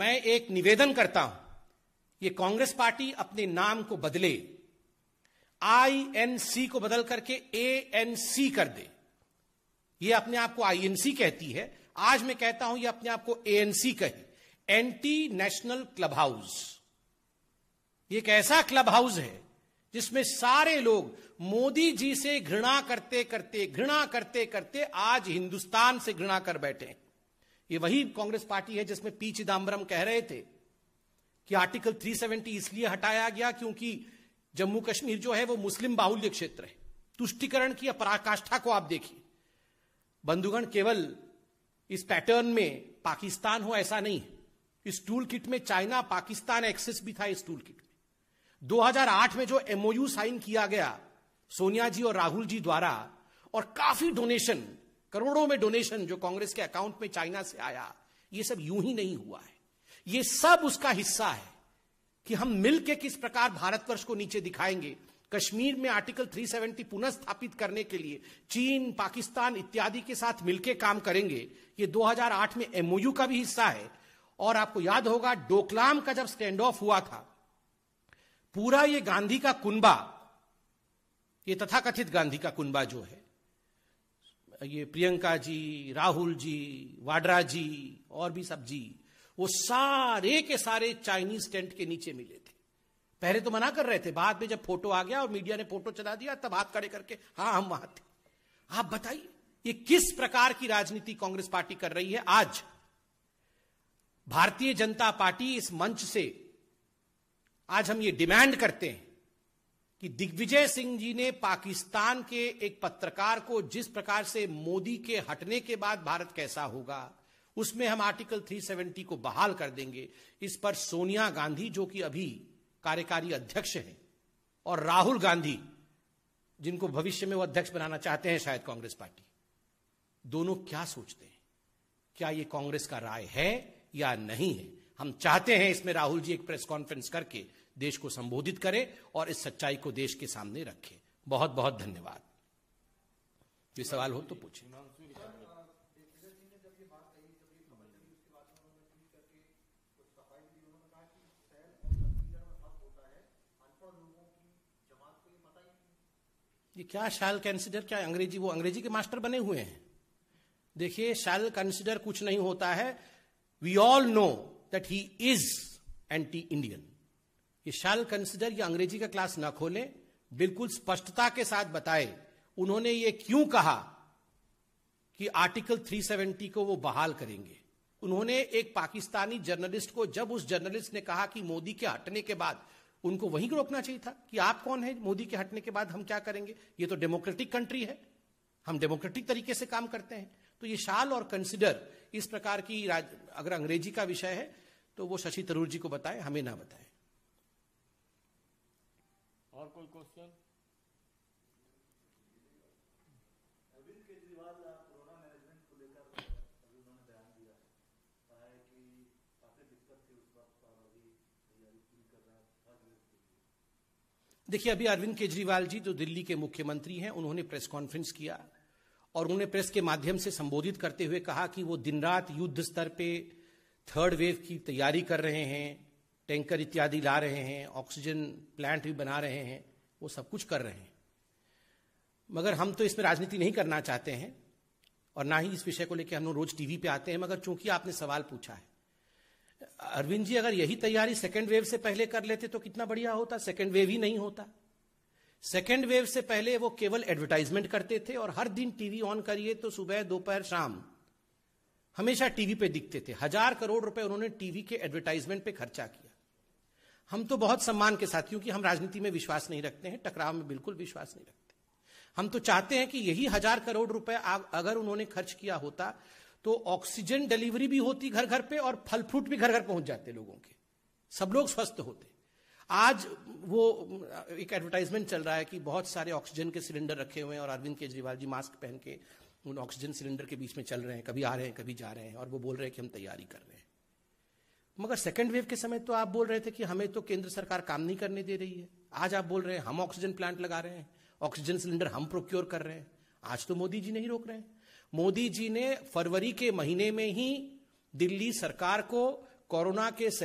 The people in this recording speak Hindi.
मैं एक निवेदन करता हूं ये कांग्रेस पार्टी अपने नाम को बदले आईएनसी को बदल करके एएनसी कर दे ये अपने आप को आईएनसी कहती है आज मैं कहता हूं ये अपने आप को एएनसी कहे एंटी नेशनल क्लब हाउस ये एक ऐसा क्लब हाउस है जिसमें सारे लोग मोदी जी से घृणा करते करते घृणा करते करते आज हिंदुस्तान से घृणा कर बैठे हैं ये वही कांग्रेस पार्टी है जिसमें पी चिदम्बरम कह रहे थे कि आर्टिकल 370 इसलिए हटाया गया क्योंकि जम्मू कश्मीर जो है वो मुस्लिम बाहुल्य क्षेत्र है तुष्टिकरण की अपराकाष्ठा को आप देखिए बंधुगण केवल इस पैटर्न में पाकिस्तान हो ऐसा नहीं है इस टूल किट में चाइना पाकिस्तान एक्सेस भी था इस टूल किट में 2008 में जो एमओयू साइन किया गया सोनिया जी और राहुल जी द्वारा और काफी डोनेशन करोड़ों में डोनेशन जो कांग्रेस के अकाउंट में चाइना से आया ये सब यूं ही नहीं हुआ है ये सब उसका हिस्सा है कि हम मिलके किस प्रकार भारतवर्ष को नीचे दिखाएंगे कश्मीर में आर्टिकल 370 पुनः स्थापित करने के लिए चीन पाकिस्तान इत्यादि के साथ मिलकर काम करेंगे ये 2008 में एमओयू का भी हिस्सा है और आपको याद होगा डोकलाम का जब स्टैंड ऑफ हुआ था पूरा ये गांधी का कुंबा ये तथाकथित गांधी का कुंबा जो है ये प्रियंका जी राहुल जी वाड्रा जी और भी सब जी वो सारे के सारे चाइनीज टेंट के नीचे मिले थे पहले तो मना कर रहे थे बाद में जब फोटो आ गया और मीडिया ने फोटो चला दिया तब हाथ खड़े करके हाँ हम वहां थे आप बताइए ये किस प्रकार की राजनीति कांग्रेस पार्टी कर रही है आज भारतीय जनता पार्टी इस मंच से आज हम ये डिमांड करते हैं कि दिग्विजय सिंह जी ने पाकिस्तान के एक पत्रकार को जिस प्रकार से मोदी के हटने के बाद भारत कैसा होगा उसमें हम आर्टिकल 370 को बहाल कर देंगे इस पर सोनिया गांधी जो कि अभी कार्यकारी अध्यक्ष हैं और राहुल गांधी जिनको भविष्य में वो अध्यक्ष बनाना चाहते हैं शायद कांग्रेस पार्टी दोनों क्या सोचते हैं क्या ये कांग्रेस का राय है या नहीं है हम चाहते हैं इसमें राहुल जी एक प्रेस कॉन्फ्रेंस करके देश को संबोधित करें और इस सच्चाई को देश के सामने रखें बहुत बहुत धन्यवाद ये सवाल हो तो पूछे ये क्या शाल कंसिडर क्या अंग्रेजी वो अंग्रेजी के मास्टर बने हुए हैं देखिए शाल कंसिडर कुछ नहीं होता है we all know that he is anti Indian ये शाल कंसिडर ये अंग्रेजी का क्लास ना खोले बिल्कुल स्पष्टता के साथ बताए उन्होंने ये क्यों कहा कि आर्टिकल 370 को वो बहाल करेंगे उन्होंने एक पाकिस्तानी जर्नलिस्ट को जब उस जर्नलिस्ट ने कहा कि मोदी के हटने के बाद उनको वहीं रोकना चाहिए था कि आप कौन है मोदी के हटने के बाद हम क्या करेंगे ये तो डेमोक्रेटिक कंट्री है हम डेमोक्रेटिक तरीके से काम करते हैं तो ये शाल और कंसिडर इस प्रकार की अगर अंग्रेजी का विषय है तो वो शशि थरूर जी को बताएं हमें ना बताएं और कोई question Arvind Kejriwal corona management को लेकर अभी उन्होंने बयान दिया कहा है कि काफी दिक्कत थी उस वक्त अभी तैयारी पूरी कर रहा है देखिए अभी अरविंद केजरीवाल जी जो दिल्ली के मुख्यमंत्री हैं उन्होंने प्रेस कॉन्फ्रेंस किया और उन्होंने प्रेस के माध्यम से संबोधित करते हुए कहा कि वो दिन रात युद्ध स्तर पे थर्ड वेव की तैयारी कर रहे हैं टैंकर इत्यादि ला रहे हैं ऑक्सीजन प्लांट भी बना रहे हैं वो सब कुछ कर रहे हैं मगर हम तो इसमें राजनीति नहीं करना चाहते हैं और ना ही इस विषय को लेकर हम लोग रोज टीवी पे आते हैं मगर चूंकि आपने सवाल पूछा है अरविंद जी अगर यही तैयारी सेकेंड वेव से पहले कर लेते तो कितना बढ़िया होता सेकेंड वेव ही नहीं होता सेकेंड वेव से पहले वो केवल एडवर्टाइजमेंट करते थे और हर दिन टीवी ऑन करिए तो सुबह दोपहर शाम हमेशा टीवी पे दिखते थे हजार करोड़ रुपए उन्होंने टीवी के एडवर्टाइजमेंट पे खर्चा किया हम तो बहुत सम्मान के साथ क्योंकि हम राजनीति में विश्वास नहीं रखते हैं टकराव में बिल्कुल विश्वास नहीं रखते हम तो चाहते हैं कि यही हजार करोड़ रुपए अगर उन्होंने खर्च किया होता तो ऑक्सीजन डिलीवरी भी होती घर घर पे और फल फ्रूट भी घर घर पहुंच जाते लोगों के सब लोग स्वस्थ होते आज वो एक एडवर्टाइजमेंट चल रहा है कि बहुत सारे ऑक्सीजन के सिलेंडर रखे हुए हैं और अरविंद केजरीवाल जी मास्क पहन के उन ऑक्सीजन सिलेंडर के बीच में चल रहे हैं कभी आ रहे हैं कभी जा रहे हैं और वो बोल रहे हैं कि हम तैयारी कर रहे हैं मगर सेकेंड वेव के समय तो आप बोल रहे थे कि हमें तो केंद्र सरकार काम नहीं करने दे रही है आज आप बोल रहे हैं हम ऑक्सीजन प्लांट लगा रहे हैं ऑक्सीजन सिलेंडर हम प्रोक्योर कर रहे हैं आज तो मोदी जी नहीं रोक रहे हैं मोदी जी ने फरवरी के महीने में ही दिल्ली सरकार को कोरोना के